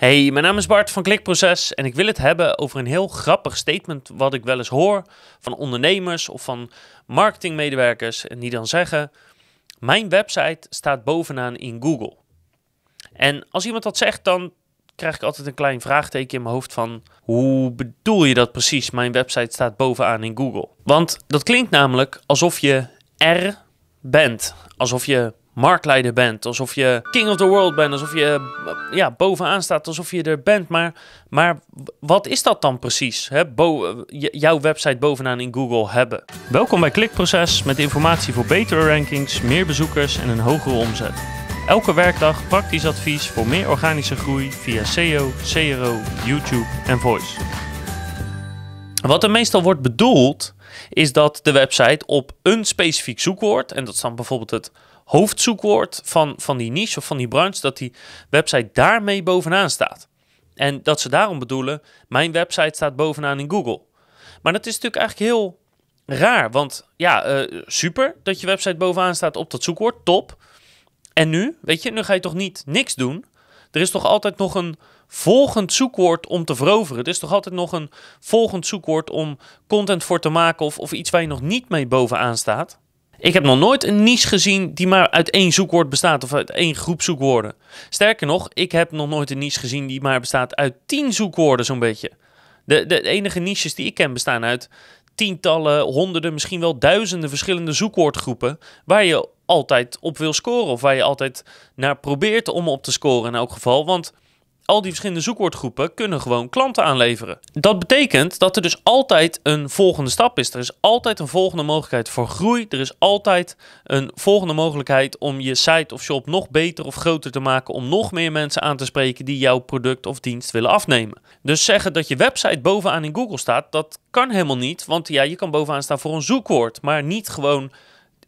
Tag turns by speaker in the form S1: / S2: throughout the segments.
S1: Hey, mijn naam is Bart van Klikproces en ik wil het hebben over een heel grappig statement wat ik wel eens hoor van ondernemers of van marketingmedewerkers en die dan zeggen: "Mijn website staat bovenaan in Google." En als iemand dat zegt, dan krijg ik altijd een klein vraagteken in mijn hoofd van hoe bedoel je dat precies? Mijn website staat bovenaan in Google. Want dat klinkt namelijk alsof je er bent, alsof je marktleider bent. Alsof je king of the world bent. Alsof je ja, bovenaan staat. Alsof je er bent. Maar, maar wat is dat dan precies? Hè? Eh, jouw website bovenaan in Google hebben. Welkom bij Klikproces met informatie voor betere rankings, meer bezoekers en een hogere omzet. Elke werkdag praktisch advies voor meer organische groei via SEO, CRO, YouTube en Voice. Wat er meestal wordt bedoeld is dat de website op een specifiek zoekwoord, en dat is dan bijvoorbeeld het hoofdzoekwoord van, van die niche of van die branche, dat die website daarmee bovenaan staat. En dat ze daarom bedoelen, mijn website staat bovenaan in Google. Maar dat is natuurlijk eigenlijk heel raar, want ja, eh, super dat je website bovenaan staat op dat zoekwoord, top. En nu, weet je, nu ga je toch niet niks doen? Er is toch altijd nog een volgend zoekwoord om te veroveren. Er is toch altijd nog een volgend zoekwoord om content voor te maken of, of iets waar je nog niet mee bovenaan staat? Ik heb nog nooit een niche gezien die maar uit één zoekwoord bestaat of uit één groep zoekwoorden. Sterker nog, ik heb nog nooit een niche gezien die maar bestaat uit tien zoekwoorden, zo'n beetje. De, de, de enige niches die ik ken bestaan uit tientallen, honderden, misschien wel duizenden verschillende zoekwoordgroepen waar je altijd op wil scoren of waar je altijd naar probeert om op te scoren in elk geval. Want al die verschillende zoekwoordgroepen kunnen gewoon klanten aanleveren. Dat betekent dat er dus altijd een volgende stap is. Er is altijd een volgende mogelijkheid voor groei. Er is altijd een volgende mogelijkheid om je site of shop nog beter of groter te maken. Om nog meer mensen aan te spreken die jouw product of dienst willen afnemen. Dus zeggen dat je website bovenaan in Google staat, dat kan helemaal niet. Want ja, je kan bovenaan staan voor een zoekwoord, maar niet gewoon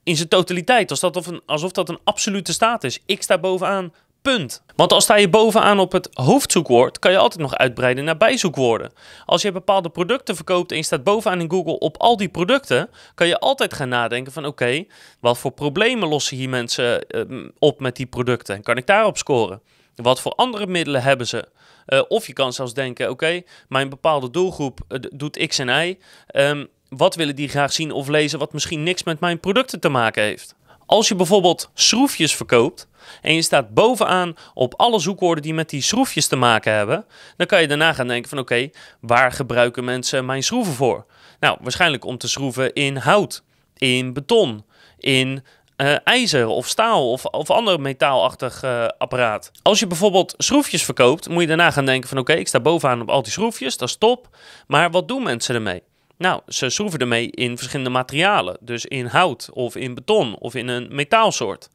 S1: in zijn totaliteit. Alsof dat, een, alsof dat een absolute staat is. Ik sta bovenaan Punt. Want als sta je bovenaan op het hoofdzoekwoord, kan je altijd nog uitbreiden naar bijzoekwoorden. Als je bepaalde producten verkoopt en je staat bovenaan in Google op al die producten, kan je altijd gaan nadenken van oké, wat voor problemen lossen hier mensen eh, op met die producten? En kan ik daarop scoren? Wat voor andere middelen hebben ze? Eh, of je kan zelfs denken, oké, mijn bepaalde doelgroep eh, doet X en Y. Ehm, wat willen die graag zien of lezen wat misschien niks met mijn producten te maken heeft? Als je bijvoorbeeld schroefjes verkoopt, en je staat bovenaan op alle zoekwoorden die met die schroefjes te maken hebben, dan kan je daarna gaan denken van oké, waar gebruiken mensen mijn schroeven voor? Nou, waarschijnlijk om te schroeven in hout, in beton, in eh, ijzer of staal of, of ander metaalachtig eh, apparaat. Als je bijvoorbeeld schroefjes verkoopt, moet je daarna gaan denken van oké, ik sta bovenaan op al die schroefjes, dat is top. Maar wat doen mensen ermee? Nou, ze schroeven ermee in verschillende materialen. Dus in hout of in beton of in een metaalsoort.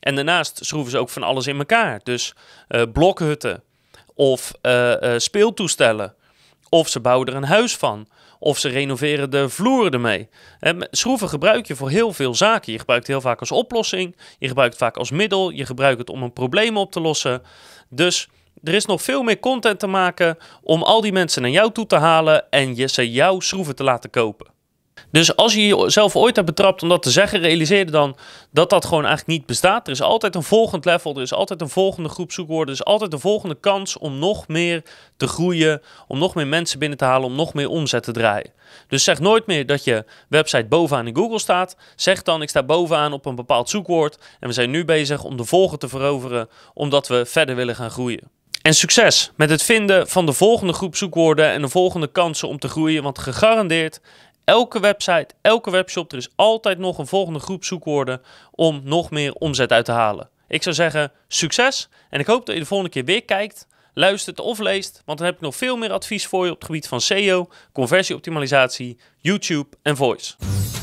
S1: En daarnaast schroeven ze ook van alles in elkaar. Dus eh, blokhutten of eh, eh, speeltoestellen. Of ze bouwen er een huis van. Of ze renoveren de vloeren ermee. schroeven gebruik je voor heel veel zaken. Je gebruikt het heel vaak als oplossing. Je gebruikt het vaak als middel. Je gebruikt het om een probleem op te lossen. Dus er is nog veel meer content te maken om al die mensen naar jou toe te halen en je ze jouw schroeven te laten kopen. Dus als je jezelf ooit hebt betrapt om dat te zeggen, realiseer dan dat dat gewoon eigenlijk niet bestaat. Er is altijd een volgend level, er is altijd een volgende groep zoekwoorden, er is altijd een volgende kans om nog meer te groeien, om nog meer mensen binnen te halen, om nog meer omzet te draaien. Dus zeg nooit meer dat je website bovenaan in Google staat. Zeg dan, ik sta bovenaan op een bepaald zoekwoord en we zijn nu bezig om de volgende te veroveren, omdat we verder willen gaan groeien. En succes met het vinden van de volgende groep zoekwoorden en de volgende kansen om te groeien. Want gegarandeerd elke website, elke webshop, er is altijd nog een volgende groep zoekwoorden om nog meer omzet uit te halen. Ik zou zeggen, succes en ik hoop dat je de volgende keer weer kijkt, luistert of leest, want dan heb ik nog veel meer advies voor je op het gebied van SEO, conversieoptimalisatie, YouTube en voice.